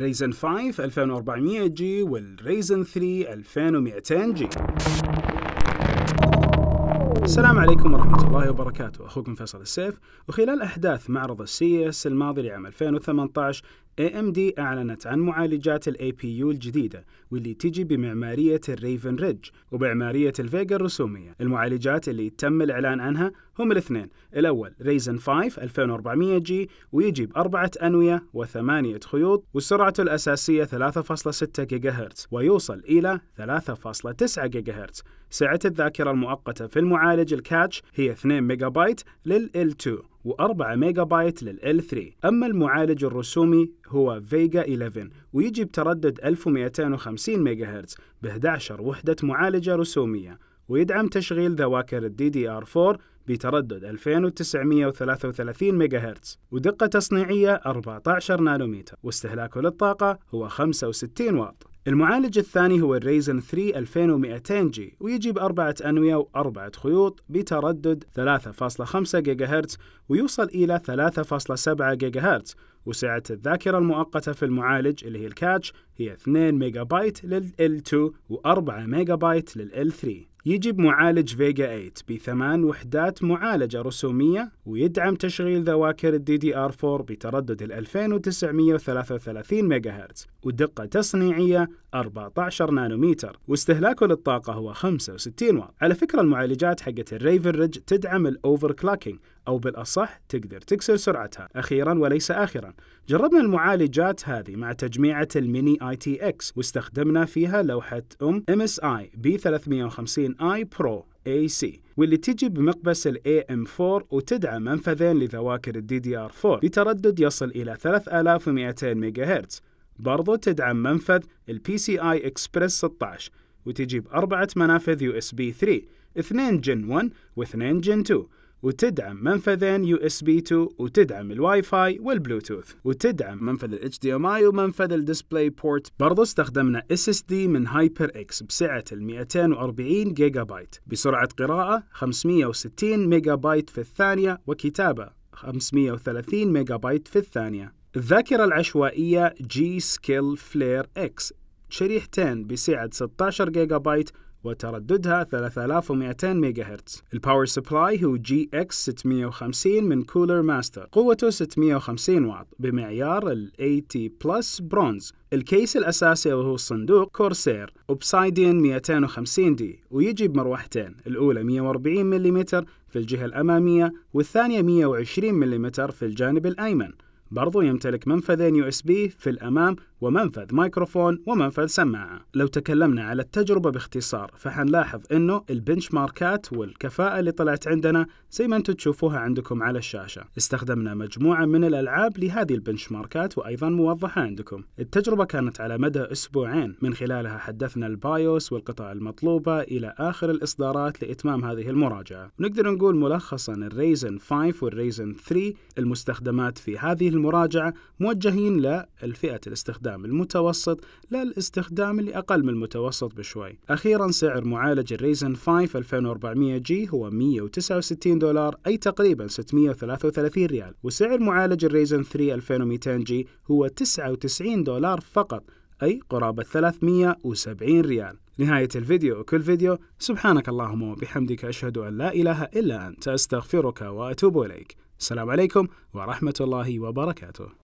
ريزن 5 2400 جي والريزن 3 2200 جي السلام عليكم ورحمة الله وبركاته أخوكم فيصل السيف وخلال أحداث معرض السي اس الماضي لعام 2018 AMD أعلنت عن معالجات الـ APU الجديدة واللي تجي بمعمارية الريفن ريدج ومعمارية الفيجا الرسومية المعالجات اللي تم الإعلان عنها هم الاثنين الأول ريزن 5 2400 جي ويجي بأربعة أنوية وثمانية خيوط وسرعته الأساسية 3.6 جيجا هرتز ويوصل إلى 3.9 جيجا هرتز سعة الذاكرة المؤقتة في المعالج الكاتش هي 2 ميجا بايت للـ L2 و4 ميجا بايت لل L3 أما المعالج الرسومي هو فيجا 11 ويجي بتردد 1250 ميجا هرتز ب 11 وحدة معالجة رسومية ويدعم تشغيل ذواكر الدي دي ار 4 بتردد 2933 ميجا هرتز ودقة تصنيعية 14 نانوميتر واستهلاكه للطاقة هو 65 واط المعالج الثاني هو الريزن 3 2200 جي ويجي بأربعة أنوية وأربعة خيوط بتردد 3.5 جيجا هرتز ويوصل إلى 3.7 جيجا هرتز وسعة الذاكرة المؤقتة في المعالج اللي هي الكاتش هي 2 ميجا بايت لل L2 و4 ميجا بايت لل L3 يجب معالج فيجا 8 بثمان وحدات معالجة رسومية ويدعم تشغيل ذواكر الدي دي ار 4 بتردد ال 2933 ميجاهرتز ودقة تصنيعية 14 نانومتر واستهلاكه للطاقة هو 65 واط على فكرة المعالجات حقت الريفن ريج تدعم الاوفر كلاكينج أو بالأصح تقدر تكسر سرعتها أخيرا وليس آخرا جربنا المعالجات هذه مع تجميعة الميني اي تي اكس واستخدمنا فيها لوحة أم ام اس اي 350 اي برو اي سي واللي تجي بمقبس ال AM4 وتدعم منفذين لذواكر ال DDR4 بتردد يصل إلى 3200 هرتز برضو تدعم منفذ ال PCI Express 16 وتجي بأربعة منافذ USB 3 2 جن 1 و2 جن 2 وتدعم منفذين يو اس بي 2 وتدعم الواي فاي والبلوتوث وتدعم منفذ ال اي ومنفذ الديسبلاي بورت برضو استخدمنا اس اس دي من هايبر اكس بسعة ال 240 جيجا بايت بسرعة قراءة 560 ميجا بايت في الثانية وكتابة 530 ميجا بايت في الثانية الذاكرة العشوائية جي سكيل فلير اكس شريحتين بسعة 16 جيجا بايت وترددها 3200 ميجا هرتز الباور سبلاي هو جي اكس 650 من كولر ماستر قوته 650 واط بمعيار ال AT بلس برونز الكيس الأساسي وهو الصندوق كورسير أوبسايدين 250 دي ويجي بمروحتين الأولى 140 ملم في الجهة الأمامية والثانية 120 ملم في الجانب الأيمن برضو يمتلك منفذين يو اس بي في الأمام ومنفذ ميكروفون ومنفذ سماعة لو تكلمنا على التجربة باختصار فحنلاحظ أنه البنش ماركات والكفاءة اللي طلعت عندنا زي ما أنتم تشوفوها عندكم على الشاشة استخدمنا مجموعة من الألعاب لهذه البنش ماركات وأيضا موضحة عندكم التجربة كانت على مدى أسبوعين من خلالها حدثنا البايوس والقطع المطلوبة إلى آخر الإصدارات لإتمام هذه المراجعة نقدر نقول ملخصا الريزن 5 والريزن 3 المستخدمات في هذه المراجعة موجهين للفئة الاستخدام الاستخدام المتوسط للاستخدام اللي أقل من المتوسط بشوي أخيرا سعر معالج الريزن 5 2400 جي هو 169 دولار أي تقريبا 633 ريال وسعر معالج الريزن 3 2200 جي هو 99 دولار فقط أي قرابة 370 ريال نهاية الفيديو وكل فيديو سبحانك اللهم وبحمدك أشهد أن لا إله إلا أنت أستغفرك وأتوب إليك السلام عليكم ورحمة الله وبركاته